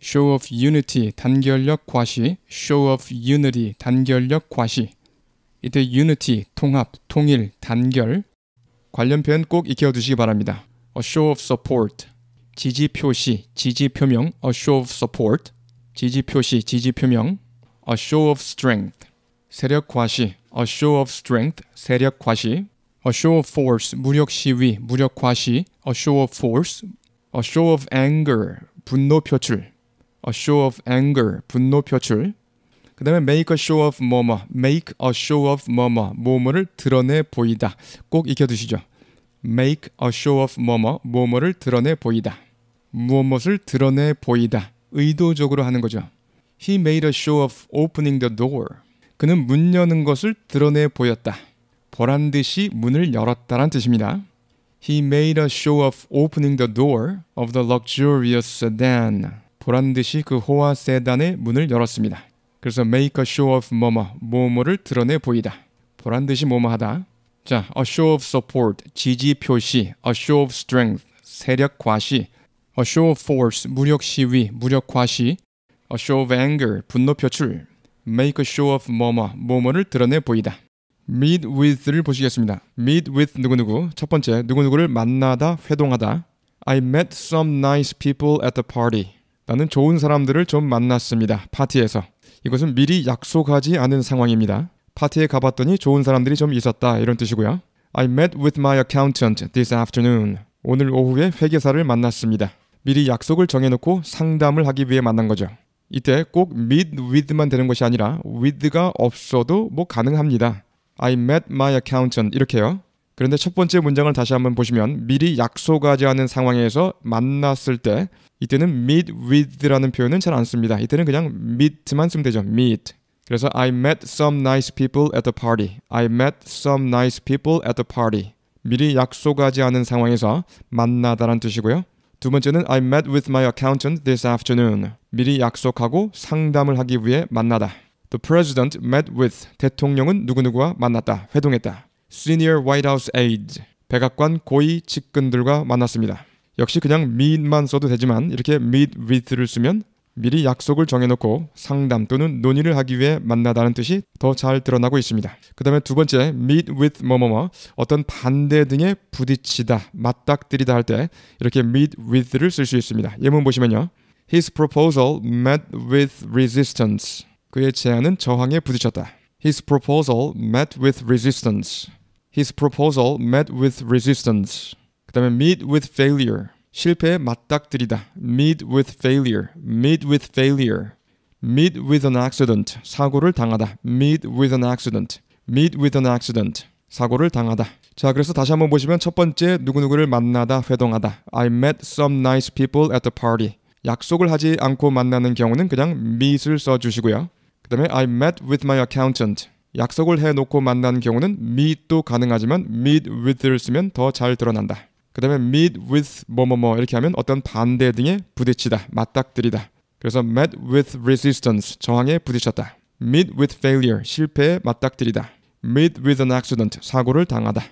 show of unity 단결력 과시, show of unity 단결력 과시. 이때 unity 통합, 통일, 단결 관련 표현 꼭 익혀 두시기 바랍니다. a show of support 지지 표시, 지지 표명, a show of support 지지 표시, 지지 표명, a show of strength 세력 과시, a show of strength 세력 과시, a show of force 무력 시위, 무력 과시, a show of force, a show of anger 분노 표출 a show of anger 분노 표출 그 다음에 make a show of 뭐뭐 make a show of 뭐뭐 뭐뭐를 드러내 보이다 꼭 익혀두시죠 make a show of 뭐뭐 뭐뭐를 드러내 보이다 무엇을 드러내 보이다 의도적으로 하는 거죠 He made a show of opening the door 그는 문 여는 것을 드러내 보였다 보란 듯이 문을 열었다란 뜻입니다 He made a show of opening the door of the luxurious sedan 보란 듯이 그 호화 세단의 문을 열었습니다. 그래서 make a show of 뭐뭐, 뭐뭐를 드러내 보이다. 보란 듯이 뭐뭐하다. 자, a show of support, 지지 표시, a show of strength, 세력 과시, a show of force, 무력 시위, 무력 과시, a show of anger, 분노 표출, make a show of 뭐뭐, 뭐뭐를 드러내 보이다. meet with를 보시겠습니다. meet with 누구누구, 첫 번째, 누구누구를 만나다, 회동하다. I met some nice people at the party. 나는 좋은 사람들을 좀 만났습니다. 파티에서. 이것은 미리 약속하지 않은 상황입니다. 파티에 가봤더니 좋은 사람들이 좀 있었다. 이런 뜻이고요. I met with my accountant this afternoon. 오늘 오후에 회계사를 만났습니다. 미리 약속을 정해놓고 상담을 하기 위해 만난 거죠. 이때 꼭 meet with만 되는 것이 아니라 with가 없어도 뭐 가능합니다. I met my accountant 이렇게요. 그런데 첫 번째 문장을 다시 한번 보시면 미리 약속하지 않은 상황에서 만났을 때 이때는 meet with라는 표현은 잘 안 씁니다. 이때는 그냥 meet만 쓰면 되죠. meet. 그래서 I met some nice people at the party. I met some nice people at the party. 미리 약속하지 않은 상황에서 만나다란 뜻이고요. 두 번째는 I met with my accountant this afternoon. 미리 약속하고 상담을 하기 위해 만나다. The president met with 대통령은 누구누구와 만났다. 회동했다. 시니어 화이트하우스 에이드 백악관 고위 직근들과 만났습니다. 역시 그냥 meet만 써도 되지만 이렇게 meet with를 쓰면 미리 약속을 정해놓고 상담 또는 논의를 하기 위해 만나다는 뜻이 더 잘 드러나고 있습니다. 그 다음에 두 번째, meet with 뭐뭐뭐 어떤 반대 등에 부딪히다, 맞닥뜨리다 할 때 이렇게 meet with를 쓸 수 있습니다. 예문 보시면요. His proposal met with resistance. 그의 제안은 저항에 부딪혔다. His proposal met with resistance. His proposal met with resistance. 그 다음에 meet with failure. 실패에 맞닥뜨리다. meet with failure. meet with failure. meet with an accident. 사고를 당하다. meet with an accident. meet with an accident. 사고를 당하다. 자, 그래서 다시 한번 보시면 첫 번째 누구누구를 만나다 회동하다. I met some nice people at the party. 약속을 하지 않고 만나는 경우는 그냥 meet을 써 주시고요. 그다음에 I met with my accountant. 약속을 해놓고 만난 경우는 meet도 가능하지만 meet with를 쓰면 더 잘 드러난다. 그 다음에 meet with 뭐뭐뭐 이렇게 하면 어떤 반대 등에 부딪히다, 맞닥뜨리다. 그래서 met with resistance, 저항에 부딪혔다. meet with failure, 실패에 맞닥뜨리다. meet with an accident, 사고를 당하다.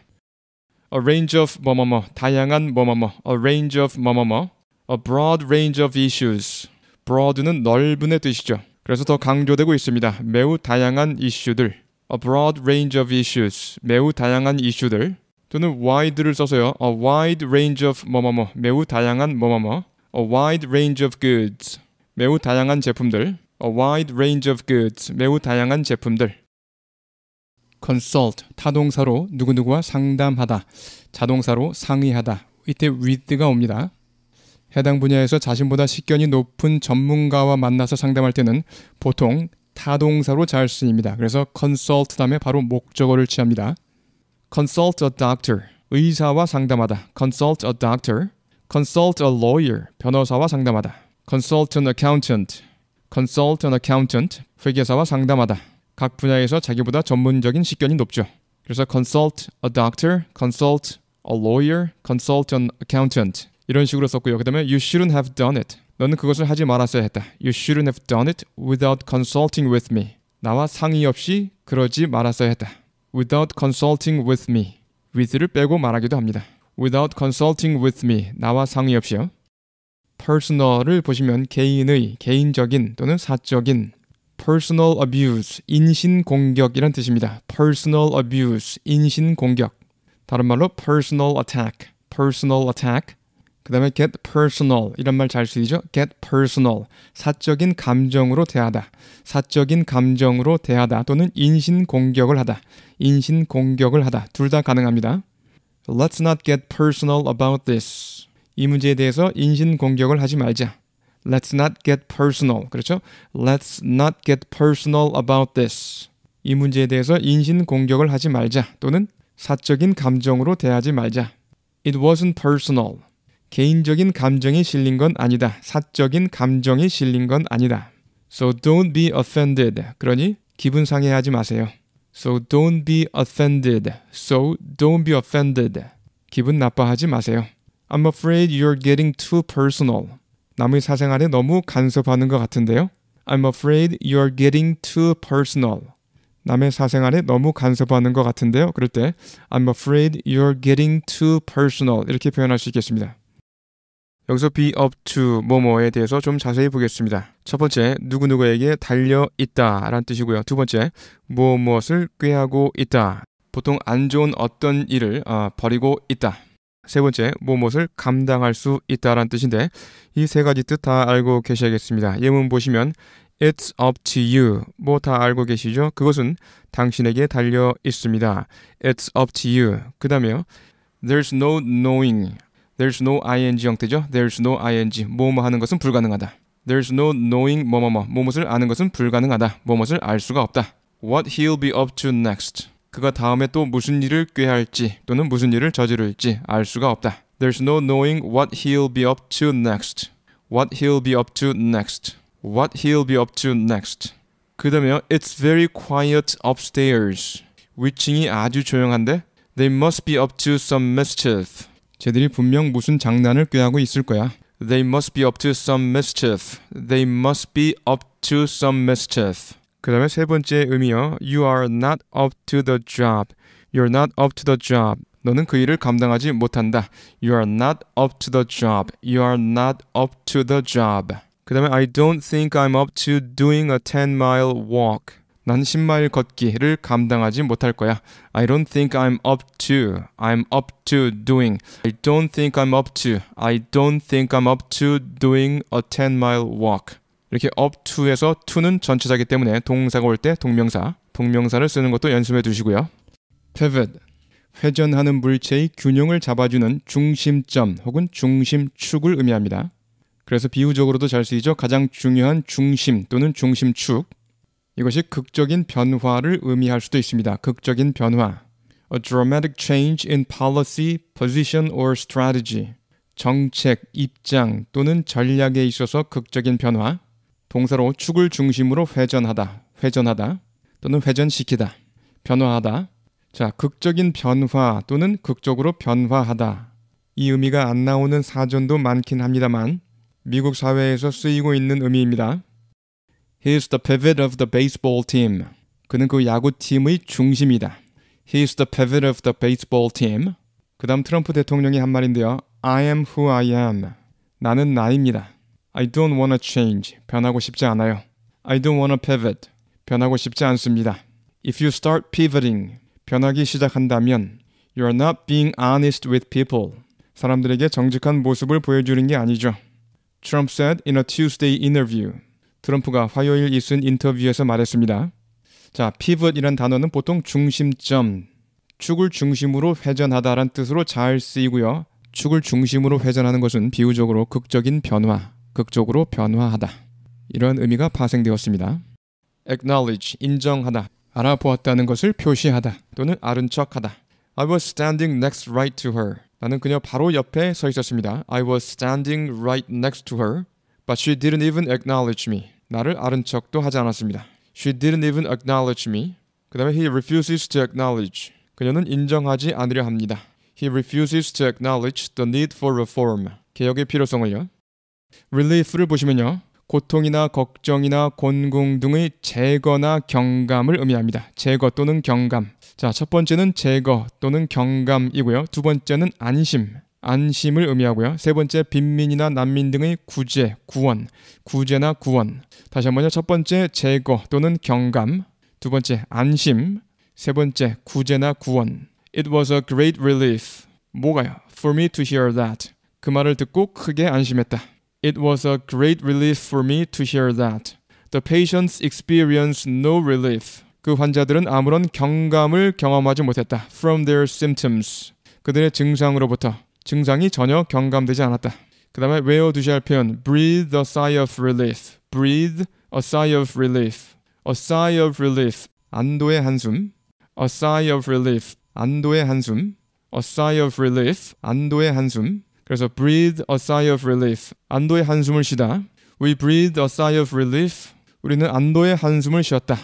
a range of 뭐뭐뭐, 다양한 뭐뭐뭐, a range of 뭐뭐뭐, a broad range of issues. broad는 넓은의 뜻이죠. 그래서 더 강조되고 있습니다. 매우 다양한 이슈들. a broad range of issues 매우 다양한 이슈들 또는 wide를 써서요. a wide range of 뭐뭐뭐 매우 다양한 뭐뭐뭐 a wide range of goods 매우 다양한 제품들 a wide range of goods 매우 다양한 제품들 consult 타동사로 누구누구와 상담하다 자동사로 상의하다 이때 with가 옵니다. 해당 분야에서 자신보다 식견이 높은 전문가와 만나서 상담할 때는 보통 타동사로 잘 쓰입니다. 그래서 consult 다음에 바로 목적어를 취합니다. consult a doctor 의사와 상담하다. consult a doctor consult a lawyer 변호사와 상담하다. consult an accountant consult an accountant 회계사와 상담하다. 각 분야에서 자기보다 전문적인 식견이 높죠. 그래서 consult a doctor, consult a lawyer, consult an accountant 이런 식으로 썼고요. 그다음에 you shouldn't have done it 너는 그것을 하지 말았어야 했다. You shouldn't have done it without consulting with me. 나와 상의 없이 그러지 말았어야 했다. Without consulting with me. with를 빼고 말하기도 합니다. Without consulting with me. 나와 상의 없이요. personal을 보시면 개인의, 개인적인 또는 사적인 personal abuse, 인신공격이란 뜻입니다. personal abuse, 인신공격. 다른 말로 personal attack, personal attack, 그 다음에 get personal 이런 말 잘 쓰이죠. get personal 사적인 감정으로 대하다, 사적인 감정으로 대하다 또는 인신 공격을 하다, 인신 공격을 하다 둘 다 가능합니다. Let's not get personal about this. 이 문제에 대해서 인신 공격을 하지 말자. Let's not get personal. 그렇죠? Let's not get personal about this. 이 문제에 대해서 인신 공격을 하지 말자 또는 사적인 감정으로 대하지 말자. It wasn't personal. 개인적인 감정이 실린 건 아니다. 사적인 감정이 실린 건 아니다. So don't be offended. 그러니 기분 상해하지 마세요. So don't be offended. So don't be offended. 기분 나빠하지 마세요. I'm afraid you're getting too personal. 남의 사생활에 너무 간섭하는 것 같은데요. I'm afraid you're getting too personal. 남의 사생활에 너무 간섭하는 것 같은데요. 그럴 때 I'm afraid you're getting too personal 이렇게 표현할 수 있겠습니다. 여기서 be up to 뭐뭐에 대해서 좀 자세히 보겠습니다. 첫 번째, 누구누구에게 달려 있다 라는 뜻이고요. 두 번째, 무엇무엇을 꾀하고 있다. 보통 안 좋은 어떤 일을 어, 버리고 있다. 세 번째, 무엇을 감당할 수 있다라는 뜻인데 이 세 가지 뜻 다 알고 계셔야겠습니다. 예문 보시면 It's up to you. 뭐 다 알고 계시죠? 그것은 당신에게 달려 있습니다. It's up to you. 그 다음에요. There's no knowing. There's no ing 형태죠. There's no ing 뭐뭐 하는 것은 불가능하다. There's no knowing 뭐뭐뭐 뭐뭇을 아는 것은 불가능하다. 뭐뭇을 알 수가 없다. What he'll be up to next. 그가 다음에 또 무슨 일을 꾀할지 또는 무슨 일을 저지를지 알 수가 없다. There's no knowing what he'll be up to next. What he'll be up to next. What he'll be up to next. 그다음에 It's very quiet upstairs. 위층이 아주 조용한데 They must be up to some mischief. 쟤들이 분명 무슨 장난을 꾀하고 있을 거야. They must be up to some mischief. They must be up to some mischief. 그 다음에 세 번째 의미요. You are not up to the job. You're not up to the job. 너는 그 일을 감당하지 못한다. You are not up to the job. You are not up to the job. 그 다음에 I don't think I'm up to doing a 10 mile walk. 난 10마일 걷기를 감당하지 못할 거야. I don't think I'm up to. I'm up to doing. I don't think I'm up to. I don't think I'm up to doing a 10mile walk. 이렇게 up to에서 to는 전치사기 때문에 동사가 올 때 동명사, 동명사를 쓰는 것도 연습해 두시고요. pivot 회전하는 물체의 균형을 잡아주는 중심점 혹은 중심축을 의미합니다. 그래서 비유적으로도 잘 쓰이죠. 가장 중요한 중심 또는 중심축 이것이 극적인 변화를 의미할 수도 있습니다. 극적인 변화. A dramatic change in policy, position or strategy. 정책, 입장 또는 전략에 있어서 극적인 변화. 동사로 축을 중심으로 회전하다, 회전하다 또는 회전시키다, 변화하다. 자, 극적인 변화 또는 극적으로 변화하다. 이 의미가 안 나오는 사전도 많긴 합니다만 미국 사회에서 쓰이고 있는 의미입니다. He is the pivot of the baseball team. 그는 그 야구팀의 중심이다. He is the pivot of the baseball team. 그 다음 트럼프 대통령이 한 말인데요. I am who I am. 나는 나입니다. I don't wanna change. 변하고 싶지 않아요. I don't wanna pivot. 변하고 싶지 않습니다. If you start pivoting, 변하기 시작한다면 You're not being honest with people. 사람들에게 정직한 모습을 보여주는 게 아니죠. Trump said in a Tuesday interview. 트럼프가 화요일 이순 인터뷰에서 말했습니다. 자, 피벗이란 단어는 보통 중심점, 축을 중심으로 회전하다란 뜻으로 잘 쓰이고요. 축을 중심으로 회전하는 것은 비유적으로 극적인 변화, 극적으로 변화하다. 이런 의미가 파생되었습니다. acknowledge, 인정하다, 알아보았다는 것을 표시하다 또는 아른 척하다. I was standing next right to her. 나는 그녀 바로 옆에 서 있었습니다. I was standing right next to her, but she didn't even acknowledge me. 나를 아는 척도 하지 않았습니다. She didn't even acknowledge me. 그 다음에 he refuses to acknowledge. 그녀는 인정하지 않으려 합니다. He refuses to acknowledge the need for reform. 개혁의 필요성을요. relief를 보시면요. 고통이나 걱정이나 곤궁 등의 제거나 경감을 의미합니다. 제거 또는 경감. 자, 첫 번째는 제거 또는 경감이고요. 두 번째는 안심. 안심을 의미하고요. 세 번째 빈민이나 난민 등의 구제, 구원, 구제나 구원. 다시 한번요. 첫 번째 제거 또는 경감, 두 번째 안심, 세 번째 구제나 구원. It was a great relief. 뭐가요? For me to hear that. 그 말을 듣고 크게 안심했다. It was a great relief for me to hear that. The patients experienced no relief. 그 환자들은 아무런 경감을 경험하지 못했다. From their symptoms. 그들의 증상으로부터 증상이 전혀 경감되지 않았다. 그 다음에 외워두셔야 할 표현 breathe a sigh of relief breathe a sigh of relief a sigh of relief 안도의 한숨 a sigh of relief 안도의 한숨 a sigh of relief 안도의 한숨 그래서 breathe a sigh of relief 안도의 한숨을 쉬다 we breathed a sigh of relief 우리는 안도의 한숨을 쉬었다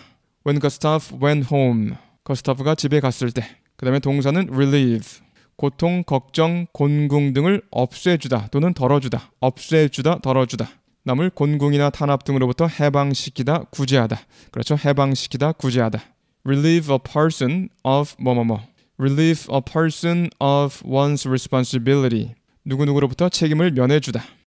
when Gustav went home 거스타프가 집에 갔을 때그 다음에 동사는 relieve 고통, 걱정, 곤궁 등을 없애주다 또는 덜어주다, 없애주다, 덜어주다. 남을 곤궁이나 탄압 등으로부터 해방시키다, 구제하다. 그렇죠. 해방시키다, 구제하다. relieve a person of 뭐 뭐뭐. 뭐. relieve a person of one's responsibility. 누구누구로부터 책임을 면해주다.